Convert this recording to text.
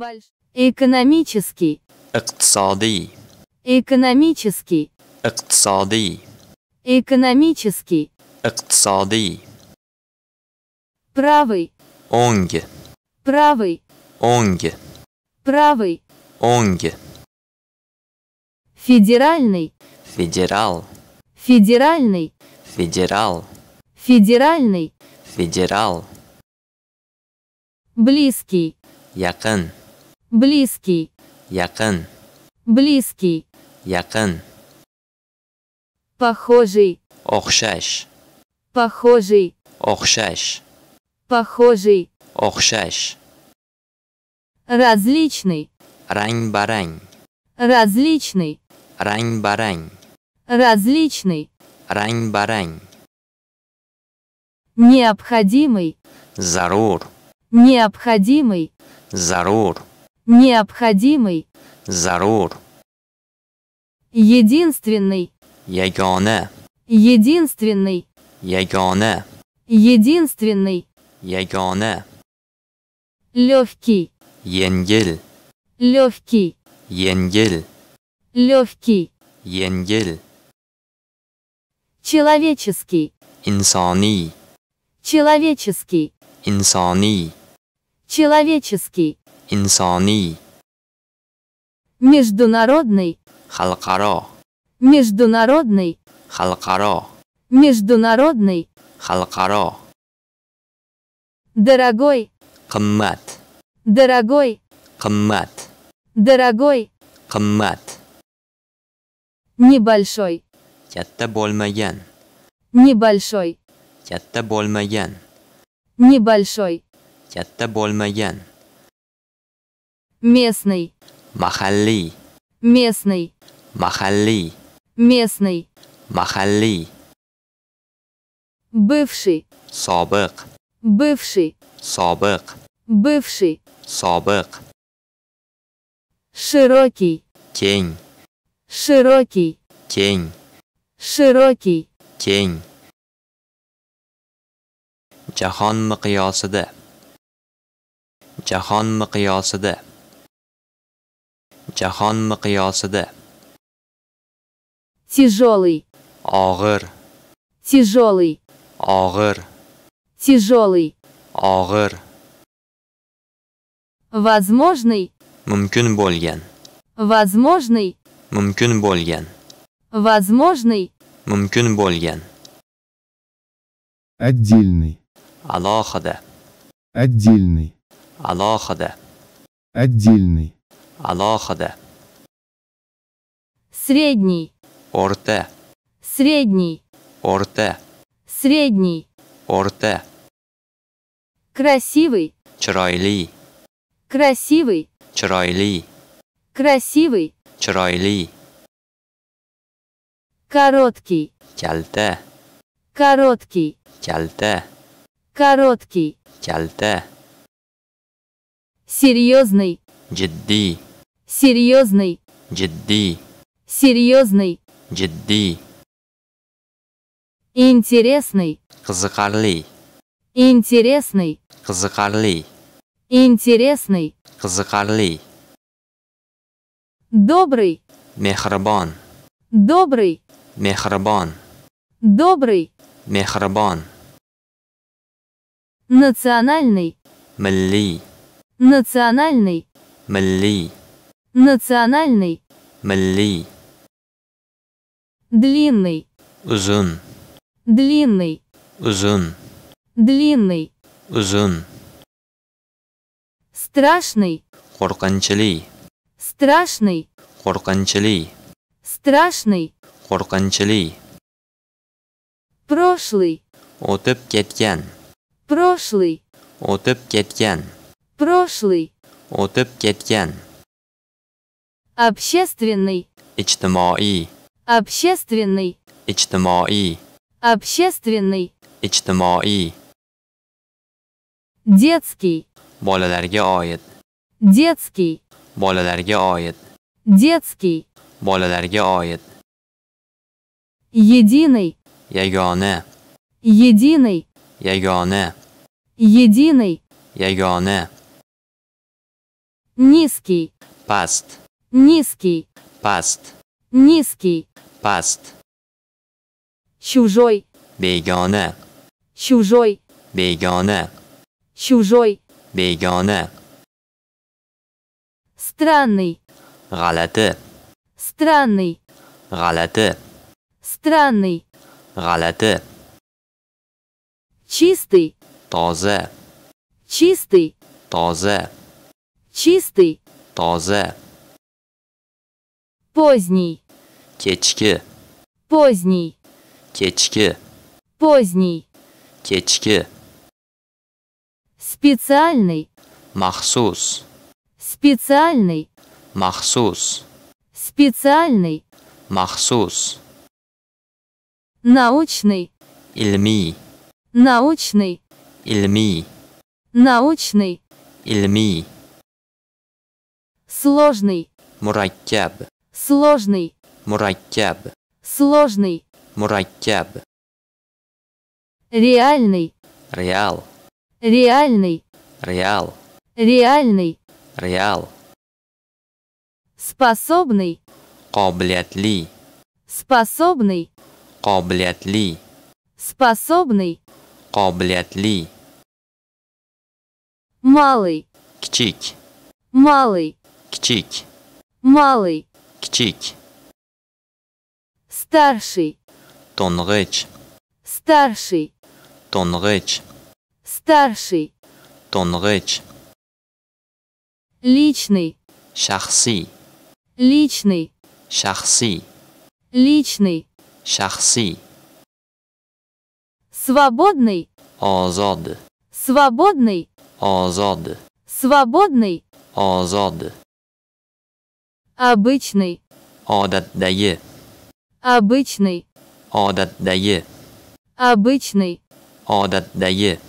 Больш... Экономический. Экцади. Экономический. Экцади. Экономический. Экцади. Правый. Онге. Правый. Онге. Правый. Онге. Федеральный. Федерал. Федеральный. Федерал. Федеральный. Федерал. Близкий. Якын. Близкий. Якын. Близкий. Якын. Похожий. Охшаш. Похожий. Охшаш. Похожий. Охшаш. Различный. Рань-барань. Различный. Рань-барань. Различный. Рань-барань. Необходимый. Зарур. Необходимый. Зарур необходимый, зарур, единственный, ягона, единственный, ягона, единственный, ягона, легкий, янгель, легкий, янгель, легкий, янгель, человеческий, инсани, человеческий, инсани, человеческий, инсоний международный халқаро международный халқаро международный халқаро дорогой қымбат дорогой қымбат дорогой қымбат небольшой katta bo'lmagan небольшой katta bo'lmagan небольшой katta bo'lmagan Местный. Махалли. Местный. Махалли. Местный. Махалли. Бывший. Собык. Бывший. Собык. Бывший. Собык. Широкий. Тень. Широкий. Тень. Широкий. Тень. Jahon miqyosida. Jahon miqyosida. jahon miqyosida Тяжёлый. og'ir Тяжёлый. og'ir Тяжёлый. og'ir возможный mumkin bo'lgan возможный mumkin bo'lgan возможный mumkin bo'lgan отдельный alohida отдельный alohida отдельный alohida средний Орте. средний Орте. средний Орте. красивый chiroyli красивый chiroyli красивый chiroyli короткий kalta короткий kalta короткий kalta серьезный jiddiy серьезный جدي серьезный جدي интересный кызыкарлы интересный кызыкарлы интересный кызыкарлы добрый мехрабан добрый мехрабан добрый мехрабан национальный милли национальный милли Национальный. Мали. Длинный. Узун. Длинный. Узун. Длинный. Узун. Страшный. Корканчали. Страшный. Корканчали. Страшный. Корканчали. Прошлый. Отып кеткен. Прошлый. Отып кеткен. Прошлый. Отып кеткен общественный اجتماعی общественный اجتماعی общественный اجتماعی детский bolalarga oid детский bolalarga oid детский bolalarga oid единый yagona единый yagona единый yagona низкий паст Низкий. Past. Низкий. Past. Чужой. Бегона. Чужой. Бегона. Чужой. Бегона. Странный. галате Странный. галате Странный. Галаты. Чистый. Тозе. Чистый. Тозе. Чистый. Тозе поздний, кечке, поздний, кечке, поздний, кечке. Специальный, махсус, специальный, махсус, специальный, махсус. Научный, ilmi, научный, ilmi, научный, ilmi. Сложный, мураккаб, сложный мураккяб сложный мураккяб реальный реал реальный реал реальный реал способный qobiliyatli способный qobiliyatli способный qobiliyatli малый kichik малый kichik малый kichik старший тонгэч старший тонгэч старший тонгэч личный шахси личный шахси личный шахси свободный озод свободный озод свободный озод обычный, odatdagi, обычный, odatdagi, обычный, odatdagi